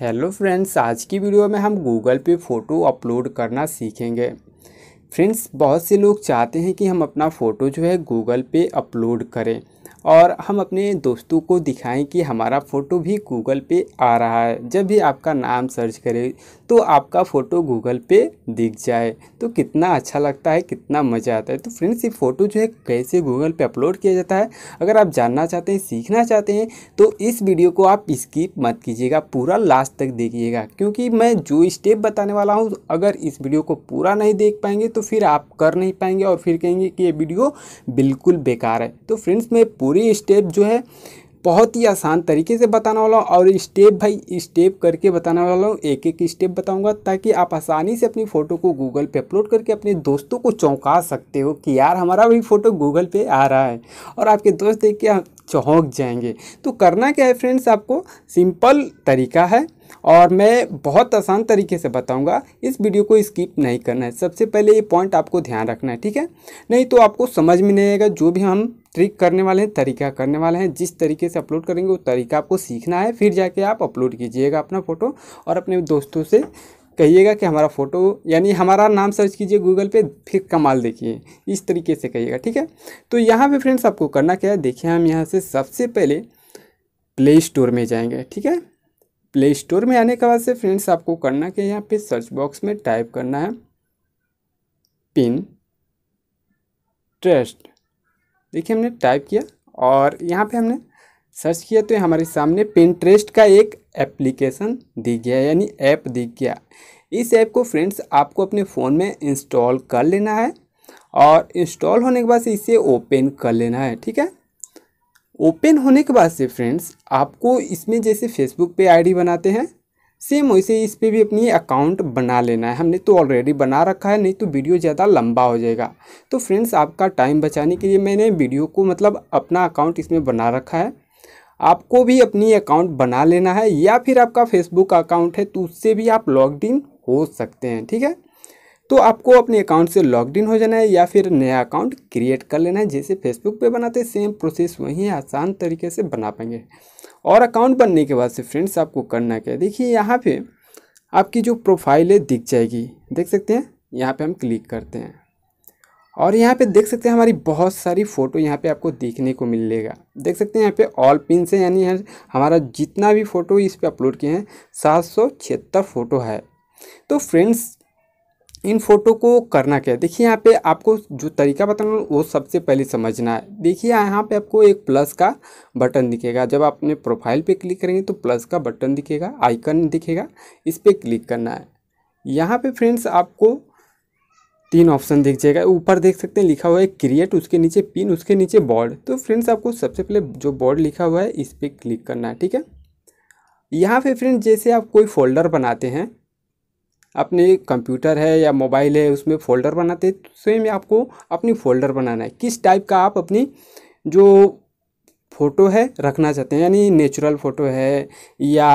hello friends आज की video में हम गूगल पे फ़ोटो अपलोड करना सीखेंगे फ्रेंड्स बहुत से लोग चाहते हैं कि हम अपना फ़ोटो जो है गूगल पे अपलोड करें और हम अपने दोस्तों को दिखाएं कि हमारा फ़ोटो भी गूगल पे आ रहा है जब भी आपका नाम सर्च करें तो आपका फ़ोटो गूगल पे दिख जाए तो कितना अच्छा लगता है कितना मज़ा आता है तो फ्रेंड्स ये फ़ोटो जो है कैसे गूगल पे अपलोड किया जाता है अगर आप जानना चाहते हैं सीखना चाहते हैं तो इस वीडियो को आप स्किप मत कीजिएगा पूरा लास्ट तक देखिएगा क्योंकि मैं जो स्टेप बताने वाला हूँ अगर इस वीडियो को पूरा नहीं देख पाएंगे तो फिर आप कर नहीं पाएंगे और फिर कहेंगे कि ये वीडियो बिल्कुल बेकार है तो फ्रेंड्स मैं पूरी स्टेप जो है बहुत ही आसान तरीके से बताने वाला हूँ और स्टेप भाई स्टेप करके बताने वाला हूँ एक एक स्टेप बताऊंगा ताकि आप आसानी से अपनी फ़ोटो को गूगल पे अपलोड करके अपने दोस्तों को चौंका सकते हो कि यार हमारा भी फ़ोटो गूगल पे आ रहा है और आपके दोस्त देख के चौंक जाएंगे तो करना क्या है फ्रेंड्स आपको सिंपल तरीका है और मैं बहुत आसान तरीके से बताऊंगा इस वीडियो को स्किप नहीं करना है सबसे पहले ये पॉइंट आपको ध्यान रखना है ठीक है नहीं तो आपको समझ में नहीं आएगा जो भी हम ट्रिक करने वाले हैं तरीका करने वाले हैं जिस तरीके से अपलोड करेंगे वो तरीका आपको सीखना है फिर जाके आप अपलोड कीजिएगा अपना फ़ोटो और अपने दोस्तों से कहिएगा कि हमारा फ़ोटो यानी हमारा नाम सर्च कीजिए गूगल पे फिर कमाल देखिए इस तरीके से कहिएगा ठीक है तो यहाँ पे फ्रेंड्स आपको करना क्या है देखिए हम यहाँ से सबसे पहले प्ले स्टोर में जाएंगे ठीक है प्ले स्टोर में आने के बाद से फ्रेंड्स आपको करना क्या है यहाँ पे सर्च बॉक्स में टाइप करना है पिन ट्रस्ट देखिए हमने टाइप किया और यहाँ पे हमने सर्च किया तो हमारे सामने पेंट्रेस्ट का एक एप्लीकेशन दिख गया यानी ऐप दिख गया इस ऐप को फ्रेंड्स आपको अपने फ़ोन में इंस्टॉल कर लेना है और इंस्टॉल होने के बाद से इसे ओपन कर लेना है ठीक है ओपन होने के बाद से फ्रेंड्स आपको इसमें जैसे फेसबुक पे आईडी बनाते हैं सेम वैसे इस पर भी अपनी अकाउंट बना लेना है हमने तो ऑलरेडी बना रखा है नहीं तो वीडियो ज़्यादा लंबा हो जाएगा तो फ्रेंड्स आपका टाइम बचाने के लिए मैंने वीडियो को मतलब अपना अकाउंट इसमें बना रखा है आपको भी अपनी अकाउंट बना लेना है या फिर आपका फेसबुक अकाउंट है तो उससे भी आप लॉग इन हो सकते हैं ठीक है तो आपको अपने अकाउंट से लॉग इन हो जाना है या फिर नया अकाउंट क्रिएट कर लेना है जैसे फेसबुक पे बनाते सेम प्रोसेस वहीं आसान तरीके से बना पाएंगे और अकाउंट बनने के बाद से फ्रेंड्स आपको करना क्या है देखिए यहाँ पे आपकी जो प्रोफाइल है दिख जाएगी देख सकते हैं यहाँ पे हम क्लिक करते हैं और यहाँ पे देख सकते हैं हमारी बहुत सारी फ़ोटो यहाँ पे आपको देखने को मिलेगा देख सकते हैं यहाँ पे ऑल पिन से यानी हमारा जितना भी फ़ोटो इस पर अपलोड किए हैं सात सौ छिहत्तर फ़ोटो है तो फ्रेंड्स इन फोटो को करना क्या है देखिए यहाँ पे आपको जो तरीका बताना वो सबसे पहले समझना है देखिए यहाँ पे आपको एक प्लस का बटन दिखेगा जब आप अपने प्रोफाइल पे क्लिक करेंगे तो प्लस का बटन दिखेगा आइकन दिखेगा इस पर क्लिक करना है यहाँ पे फ्रेंड्स आपको तीन ऑप्शन दिख जाएगा ऊपर देख सकते हैं लिखा हुआ है क्रिएट उसके नीचे पिन उसके नीचे बॉर्ड तो फ्रेंड्स आपको सबसे पहले जो बॉर्ड लिखा हुआ है इस पर क्लिक करना है ठीक है यहाँ पे फ्रेंड्स जैसे आप कोई फोल्डर बनाते हैं अपने कंप्यूटर है या मोबाइल है उसमें फ़ोल्डर बनाते हैं तो सेम आपको अपनी फ़ोल्डर बनाना है किस टाइप का आप अपनी जो फ़ोटो है रखना चाहते हैं यानी नेचुरल फ़ोटो है या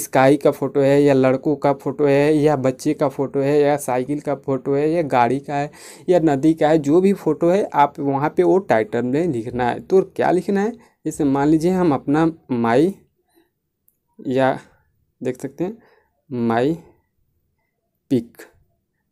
स्काई का फ़ोटो है या लड़कों का फ़ोटो है या बच्चे का फ़ोटो है या साइकिल का फ़ोटो है या गाड़ी का है या नदी का है जो भी फ़ोटो है आप वहाँ पे वो टाइटल में लिखना है तो क्या लिखना है जैसे मान लीजिए हम अपना माई या देख सकते हैं माई पिक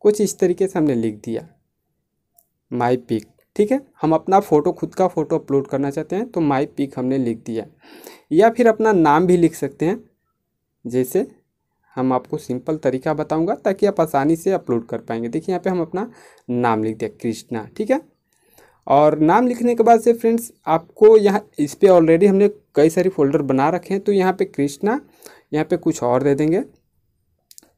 कुछ इस तरीके से हमने लिख दिया माई पिक ठीक है हम अपना फ़ोटो खुद का फ़ोटो अपलोड करना चाहते हैं तो माई पिक हमने लिख दिया या फिर अपना नाम भी लिख सकते हैं जैसे हम आपको सिंपल तरीका बताऊंगा ताकि आप आसानी से अपलोड कर पाएंगे देखिए यहाँ पे हम अपना नाम लिख दिया कृष्णा ठीक है और नाम लिखने के बाद से फ्रेंड्स आपको यहाँ इस पर ऑलरेडी हमने कई सारी फोल्डर बना रखे हैं तो यहाँ पे कृष्णा यहाँ पे कुछ और दे देंगे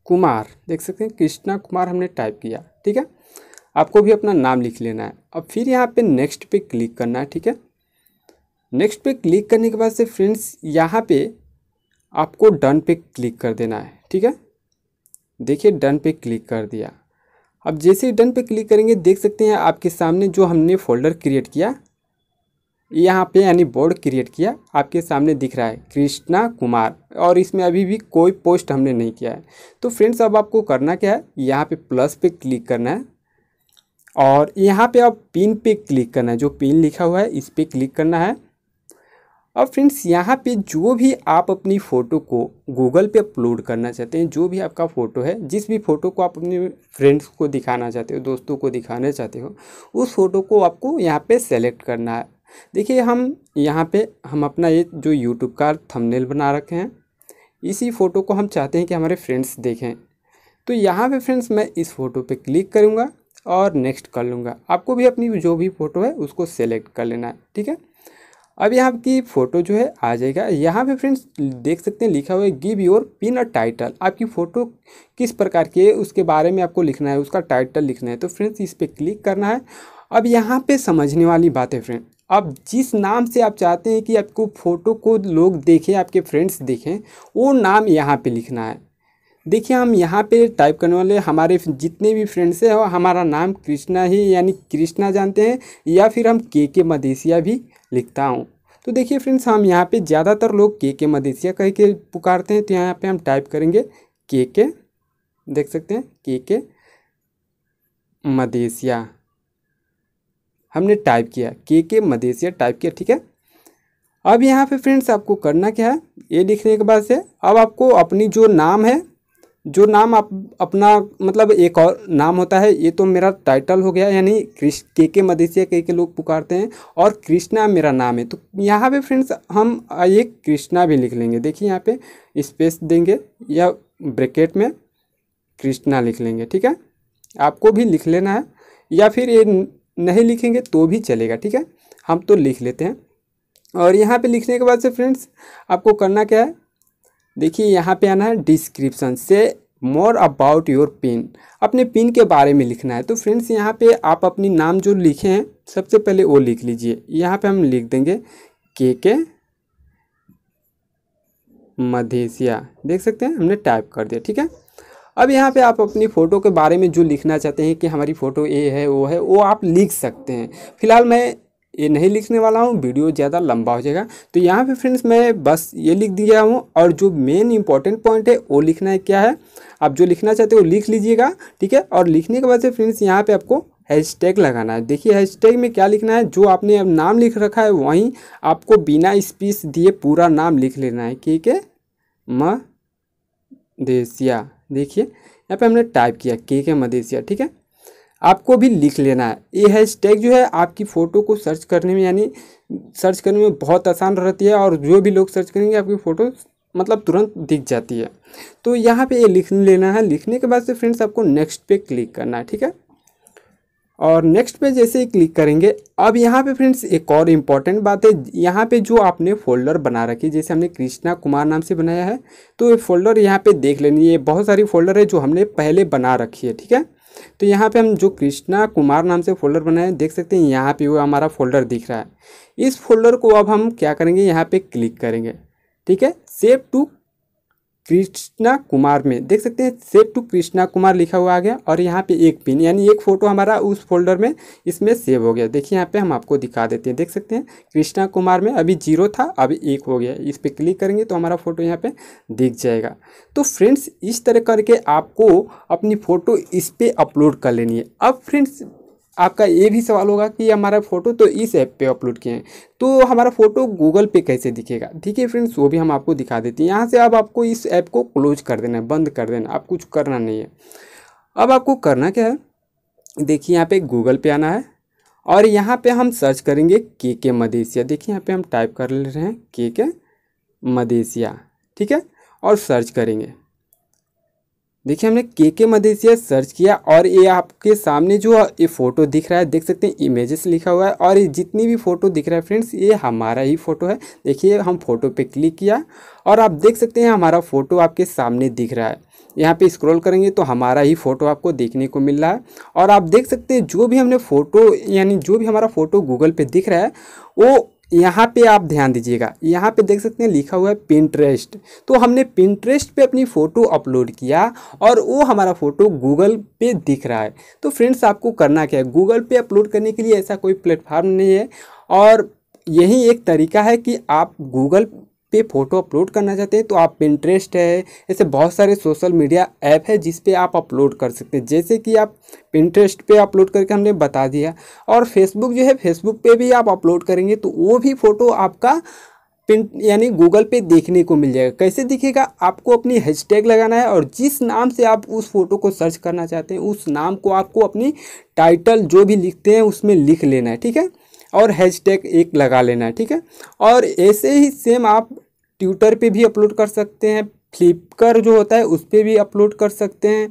कुमार देख सकते हैं कृष्णा कुमार हमने टाइप किया ठीक है आपको भी अपना नाम लिख लेना है अब फिर यहाँ पे नेक्स्ट पे क्लिक करना है ठीक है नेक्स्ट पे क्लिक करने के बाद से फ्रेंड्स यहाँ पे आपको डन पे क्लिक कर देना है ठीक है देखिए डन पे क्लिक कर दिया अब जैसे ही डन पे क्लिक करेंगे देख सकते हैं आपके सामने जो हमने फोल्डर क्रिएट किया यहाँ पे यानी बोर्ड क्रिएट किया आपके सामने दिख रहा है कृष्णा कुमार और इसमें अभी भी कोई पोस्ट हमने नहीं किया है तो फ्रेंड्स अब आपको करना क्या है यहाँ पे प्लस पे क्लिक करना है और यहाँ पे आप पिन पे क्लिक करना है जो पिन लिखा हुआ है इस पर क्लिक करना है अब फ्रेंड्स यहाँ पे जो भी आप अपनी फ़ोटो को गूगल पे अपलोड करना चाहते हैं जो भी आपका फ़ोटो है जिस भी फ़ोटो को आप अपने फ्रेंड्स को दिखाना चाहते हो दोस्तों को दिखाना चाहते हो उस फ़ोटो को आपको यहाँ पे सेलेक्ट करना है देखिए हम यहाँ पे हम अपना ये जो यूट्यूब का थंबनेल बना रखे हैं इसी फ़ोटो को हम चाहते हैं कि हमारे फ्रेंड्स देखें तो यहाँ पे फ्रेंड्स मैं इस फ़ोटो पे क्लिक करूँगा और नेक्स्ट कर लूँगा आपको भी अपनी जो भी फ़ोटो है उसको सेलेक्ट कर लेना है ठीक है अब यहाँ की फ़ोटो जो है आ जाएगा यहाँ पे फ्रेंड्स देख सकते हैं लिखा हुआ है give your pin a title आपकी फ़ोटो किस प्रकार की है उसके बारे में आपको लिखना है उसका टाइटल लिखना है तो फ्रेंड्स इस पर क्लिक करना है अब यहाँ पे समझने वाली बात है फ्रेंड अब जिस नाम से आप चाहते हैं कि आपको फ़ोटो को लोग देखें आपके फ्रेंड्स देखें वो नाम यहाँ पे लिखना है देखिए हम यहाँ पे टाइप करने वाले हमारे जितने भी फ्रेंड्स हैं हमारा नाम कृष्णा ही यानी कृष्णा जानते हैं या फिर हम के के मदेसिया भी लिखता हूँ तो देखिए फ्रेंड्स हम यहाँ पे ज़्यादातर लोग के के मदेसिया कह के पुकारते हैं तो यहाँ पर हम टाइप करेंगे के के देख सकते हैं के के मदेसिया हमने टाइप किया के के मदेशिया टाइप किया ठीक है अब यहाँ पे फ्रेंड्स आपको करना क्या है ये लिखने के बाद से अब आपको अपनी जो नाम है जो नाम आप अपना मतलब एक और नाम होता है ये तो मेरा टाइटल हो गया यानी कृष्ण के के मदेशिया के के लोग पुकारते हैं और कृष्णा मेरा नाम है तो यहाँ पे फ्रेंड्स हम एक कृष्णा भी लिख लेंगे देखिए यहाँ पे स्पेस देंगे या ब्रैकेट में कृष्णा लिख लेंगे ठीक है आपको भी लिख लेना है या फिर ये नहीं लिखेंगे तो भी चलेगा ठीक है हम तो लिख लेते हैं और यहाँ पे लिखने के बाद से फ्रेंड्स आपको करना क्या है देखिए यहाँ पे आना है डिस्क्रिप्शन से मोर अबाउट योर पिन अपने पिन के बारे में लिखना है तो फ्रेंड्स यहाँ पे आप अपनी नाम जो लिखे हैं सबसे पहले वो लिख लीजिए यहाँ पे हम लिख देंगे के के मधेसिया देख सकते हैं हमने टाइप कर दिया ठीक है अब यहाँ पे आप अपनी फ़ोटो के बारे में जो लिखना चाहते हैं कि हमारी फ़ोटो ये है वो है वो आप लिख सकते हैं फिलहाल मैं ये नहीं लिखने वाला हूँ वीडियो ज़्यादा लंबा हो जाएगा तो यहाँ पे फ्रेंड्स मैं बस ये लिख दिया हूँ और जो मेन इंपॉर्टेंट पॉइंट है वो लिखना है क्या है आप जो लिखना चाहते हो लिख लीजिएगा ठीक है और लिखने के बाद से फ्रेंड्स यहाँ पे आपको हैशटैग लगाना है देखिए हैशटैग में क्या लिखना है जो आपने अब नाम लिख रखा है वहीं आपको बिना स्पीस दिए पूरा नाम लिख लेना है ठीक है म देसिया देखिए यहाँ पे हमने टाइप किया के के मदेशिया ठीक है आपको भी लिख लेना है ये हैशटैग जो है आपकी फ़ोटो को सर्च करने में यानी सर्च करने में बहुत आसान रहती है और जो भी लोग सर्च करेंगे आपकी फ़ोटो मतलब तुरंत दिख जाती है तो यहाँ पे ये लिख लेना है लिखने के बाद से फ्रेंड्स आपको नेक्स्ट पे क्लिक करना है ठीक है और नेक्स्ट पे जैसे ही क्लिक करेंगे अब यहाँ पे फ्रेंड्स एक और इम्पॉर्टेंट बात है यहाँ पे जो आपने फोल्डर बना रखी जैसे हमने कृष्णा कुमार नाम से बनाया है तो ये फोल्डर यहाँ पे देख लेनी ये बहुत सारी फोल्डर है जो हमने पहले बना रखी है ठीक है तो यहाँ पे हम जो कृष्णा कुमार नाम से फोल्डर बनाए देख सकते हैं यहाँ पर वो हमारा फोल्डर दिख रहा है इस फोल्डर को अब हम क्या करेंगे यहाँ पर क्लिक करेंगे ठीक है सेव टू कृष्णा कुमार में देख सकते हैं सेव टू कृष्णा कुमार लिखा हुआ आ गया और यहाँ पे एक पिन यानी एक फ़ोटो हमारा उस फोल्डर में इसमें सेव हो गया देखिए यहाँ पे हम आपको दिखा देते हैं देख सकते हैं कृष्णा कुमार में अभी जीरो था अभी एक हो गया इस पर क्लिक करेंगे तो हमारा फ़ोटो यहाँ पे दिख जाएगा तो फ्रेंड्स इस तरह करके आपको अपनी फ़ोटो इस पर अपलोड कर लेनी है अब फ्रेंड्स आपका ये भी सवाल होगा कि हमारा फ़ोटो तो इस ऐप पे अपलोड किए हैं तो हमारा फ़ोटो गूगल पे कैसे दिखेगा ठीक है फ्रेंड्स वो भी हम आपको दिखा देते हैं यहाँ से अब आपको इस ऐप को क्लोज कर देना है बंद कर देना आप कुछ करना नहीं है अब आपको करना क्या है देखिए यहाँ पे गूगल पे आना है और यहाँ पे हम सर्च करेंगे के के मदेशिया देखिए यहाँ पे हम टाइप कर ले रहे हैं के के मदेशिया ठीक है और सर्च करेंगे देखिए हमने के के मदेसिया सर्च किया और ये आपके सामने जो ये फोटो दिख रहा है देख सकते हैं इमेजेस लिखा हुआ है और ये जितनी भी फोटो दिख रहा है फ्रेंड्स ये हमारा ही फोटो है देखिए हम फोटो पे क्लिक किया और आप देख सकते हैं हमारा फोटो आपके सामने दिख रहा है यहाँ पे स्क्रॉल करेंगे तो हमारा ही फोटो आपको देखने को मिल रहा है और आप देख सकते हैं जो भी हमने फोटो यानी जो भी हमारा फोटो गूगल पे दिख रहा है वो यहाँ पे आप ध्यान दीजिएगा यहाँ पे देख सकते हैं लिखा हुआ है पिंट्रेस्ट तो हमने पिंट्रेस्ट पे अपनी फ़ोटो अपलोड किया और वो हमारा फ़ोटो गूगल पे दिख रहा है तो फ्रेंड्स आपको करना क्या है गूगल पे अपलोड करने के लिए ऐसा कोई प्लेटफार्म नहीं है और यही एक तरीका है कि आप गूगल पे फ़ोटो अपलोड करना चाहते हैं तो आप पिंट्रेस्ट है ऐसे बहुत सारे सोशल मीडिया ऐप है जिस पे आप अपलोड कर सकते हैं जैसे कि आप पिंट्रेस्ट पे अपलोड करके हमने बता दिया और फेसबुक जो है फेसबुक पे भी आप अपलोड करेंगे तो वो भी फ़ोटो आपका पिन यानी गूगल पे देखने को मिल जाएगा कैसे दिखेगा आपको अपनी हैशटैग लगाना है और जिस नाम से आप उस फोटो को सर्च करना चाहते हैं उस नाम को आपको अपनी टाइटल जो भी लिखते हैं उसमें लिख लेना है ठीक है और हैशटैग एक लगा लेना है ठीक है और ऐसे ही सेम आप ट्विटर पे भी अपलोड कर सकते हैं फ्लिपकर जो होता है उस पर भी अपलोड कर सकते हैं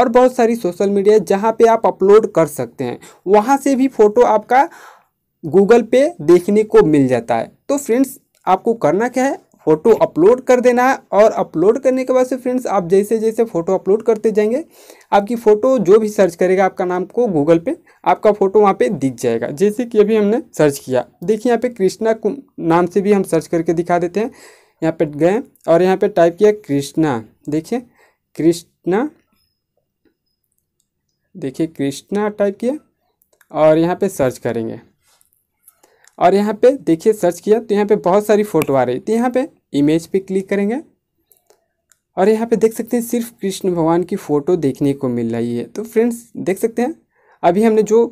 और बहुत सारी सोशल मीडिया जहाँ पे आप अपलोड कर सकते हैं वहाँ से भी फ़ोटो आपका गूगल पे देखने को मिल जाता है तो फ्रेंड्स आपको करना क्या है फ़ोटो अपलोड कर देना है और अपलोड करने के बाद से फ्रेंड्स आप जैसे जैसे फ़ोटो अपलोड करते जाएंगे आपकी फ़ोटो जो भी सर्च करेगा आपका नाम को गूगल पे आपका फ़ोटो वहाँ पे दिख जाएगा जैसे कि अभी हमने सर्च किया देखिए यहाँ पे कृष्णा नाम से भी हम सर्च करके दिखा देते हैं यहाँ पे गए और यहाँ पे टाइप किया कृष्णा देखिए कृष्णा देखिए कृष्णा टाइप किया और यहाँ पर सर्च करेंगे और यहाँ पे देखिए सर्च किया तो यहाँ पे बहुत सारी फ़ोटो आ रही तो यहाँ पे इमेज पे क्लिक करेंगे और यहाँ पे देख सकते हैं सिर्फ कृष्ण भगवान की फ़ोटो देखने को मिल रही है तो फ्रेंड्स देख सकते हैं अभी हमने जो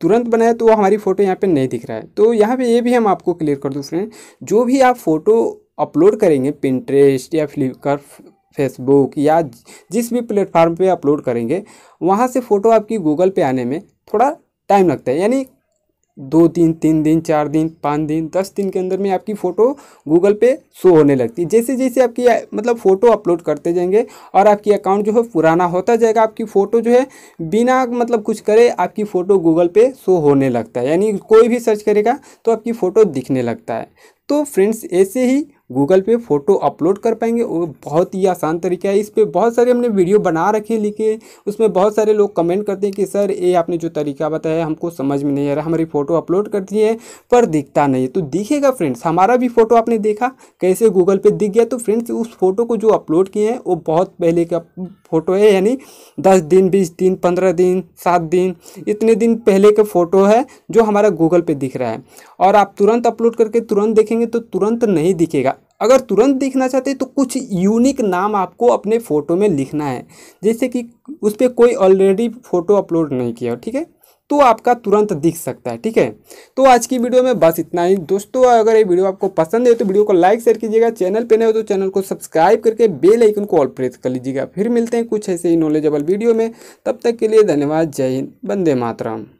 तुरंत बनाया तो वो हमारी फ़ोटो यहाँ पे नहीं दिख रहा है तो यहाँ पे ये भी हम आपको क्लियर कर दूँ फ्रेंड जो भी आप फ़ोटो अपलोड करेंगे पिंट्रेस्ट या फ्लिपकार फेसबुक या जिस भी प्लेटफार्म पर अपलोड करेंगे वहाँ से फ़ोटो आपकी गूगल पर आने में थोड़ा टाइम लगता है यानी दो दिन तीन दिन चार दिन पाँच दिन दस दिन के अंदर में आपकी फ़ोटो गूगल पे शो होने लगती है जैसे जैसे आपकी मतलब फ़ोटो अपलोड करते जाएंगे और आपकी अकाउंट जो है पुराना होता जाएगा आपकी फ़ोटो जो है बिना मतलब कुछ करे आपकी फ़ोटो गूगल पे शो होने लगता है यानी कोई भी सर्च करेगा तो आपकी फ़ोटो दिखने लगता है तो फ्रेंड्स ऐसे ही गूगल पे फ़ोटो अपलोड कर पाएंगे वो बहुत ही आसान तरीका है इस पर बहुत सारे हमने वीडियो बना रखे लिखे उसमें बहुत सारे लोग कमेंट करते हैं कि सर ये आपने जो तरीका बताया हमको समझ में नहीं आ रहा हमारी फ़ोटो अपलोड करती है पर दिखता नहीं तो दिखेगा फ्रेंड्स हमारा भी फ़ोटो आपने देखा कैसे गूगल पे दिख गया तो फ्रेंड्स उस फोटो को जो अपलोड किए हैं वो बहुत पहले का फ़ोटो है यानी दस दिन बीस दिन पंद्रह दिन सात दिन इतने दिन पहले का फ़ोटो है जो हमारा गूगल पे दिख रहा है और आप तुरंत अपलोड करके तुरंत देखेंगे तो तुरंत नहीं दिखेगा अगर तुरंत दिखना चाहते हैं तो कुछ यूनिक नाम आपको अपने फ़ोटो में लिखना है जैसे कि उस पर कोई ऑलरेडी फ़ोटो अपलोड नहीं किया हो ठीक है तो आपका तुरंत दिख सकता है ठीक है तो आज की वीडियो में बस इतना ही दोस्तों अगर ये वीडियो आपको पसंद है तो वीडियो को लाइक शेयर कीजिएगा चैनल पे नए हो तो चैनल को सब्सक्राइब करके बेल आइकन को ऑल प्रेस कर लीजिएगा फिर मिलते हैं कुछ ऐसे ही नॉलेजेबल वीडियो में तब तक के लिए धन्यवाद जय हिंद वंदे मातरम